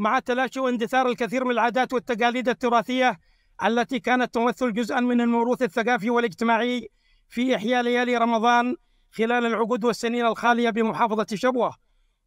مع تلاشي واندثار الكثير من العادات والتقاليد التراثية التي كانت تمثل جزءا من الموروث الثقافي والاجتماعي في إحياء ليالي رمضان خلال العقود والسنين الخالية بمحافظة شبوة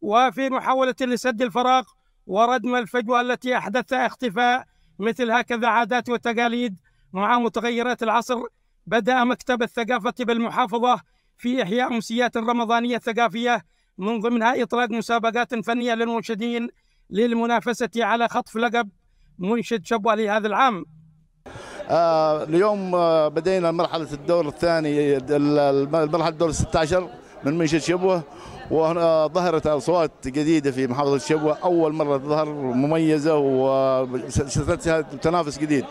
وفي محاولة لسد الفراغ وردم الفجوة التي أحدثها اختفاء مثل هكذا عادات وتقاليد مع متغيرات العصر بدأ مكتب الثقافة بالمحافظة في إحياء أمسيات رمضانية ثقافية من ضمنها إطلاق مسابقات فنية للمنشدين للمنافسة على خطف لقب منشد شبوة لهذا العام آه، اليوم آه، بدينا مرحلة الدور الثاني المرحلة الدور 16 من منشأة شبوة وهنا ظهرت اصوات جديده في محافظه شبوه اول مره تظهر مميزه وستنتهي تنافس جديد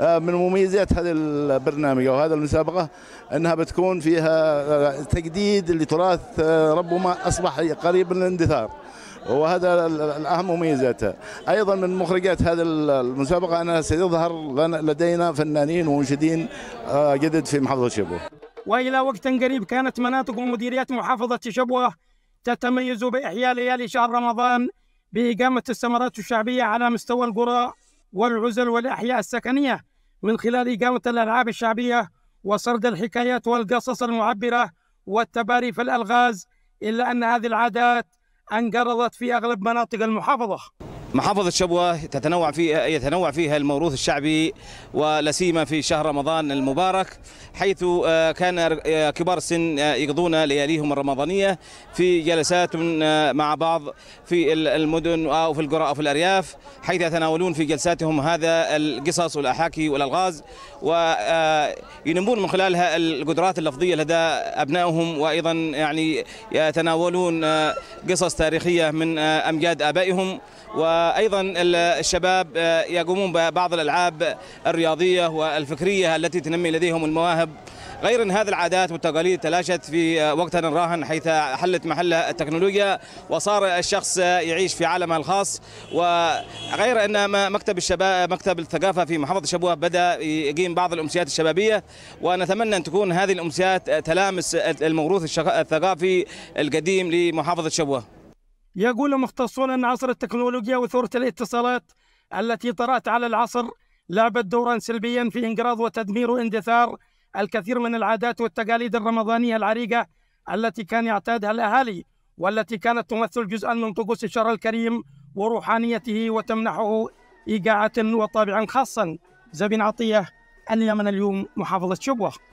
آه، من مميزات هذا البرنامج او هذا المسابقه انها بتكون فيها آه، تجديد لتراث آه، ربما اصبح قريب من الاندثار وهذا الاهم مميزاتها ايضا من مخرجات هذا المسابقه انها سيظهر لدينا فنانين ومنشدين جدد في محافظه شبوه وإلى وقت قريب كانت مناطق ومديريات محافظة شبوة تتميز بإحياء ليالي شهر رمضان بإقامة السمرات الشعبية على مستوى القرى والعزل والأحياء السكنية من خلال إقامة الألعاب الشعبية وسرد الحكايات والقصص المعبرة والتباري في الألغاز إلا أن هذه العادات انقرضت في أغلب مناطق المحافظة محافظة شبوة تتنوع فيها يتنوع فيها الموروث الشعبي ولا سيما في شهر رمضان المبارك حيث آه، كان آه، كبار السن آه، يقضون لياليهم الرمضانية في جلسات مع بعض في المدن أو في القرى أو في الأرياف حيث يتناولون في جلساتهم هذا القصص والأحاكي والألغاز وينمون من خلالها القدرات اللفظية لدى أبنائهم وأيضا يعني يتناولون قصص تاريخية من أمجاد آبائهم و وايضا الشباب آه، يقومون ببعض الالعاب الرياضيه والفكريه التي تنمي لديهم المواهب غير ان هذه العادات والتقاليد تلاشت في آه، وقتنا الراهن حيث حلت محل التكنولوجيا وصار الشخص يعيش في عالمه الخاص وغير ان مكتب الشباب مكتب الثقافه في محافظه شبوه بدا يقيم بعض الامسيات الشبابيه ونتمنى ان تكون هذه الامسيات تلامس الموروث الثقافي القديم لمحافظه شبوه يقول مختصون أن عصر التكنولوجيا وثورة الاتصالات التي طرأت على العصر لعبت دورا سلبيا في انقراض وتدمير واندثار الكثير من العادات والتقاليد الرمضانية العريقة التي كان يعتادها الأهالي والتي كانت تمثل جزءا من طقوس الشرع الكريم وروحانيته وتمنحه إيقاعة وطابعا خاصا زبين عطية اليمن اليوم محافظة شبوة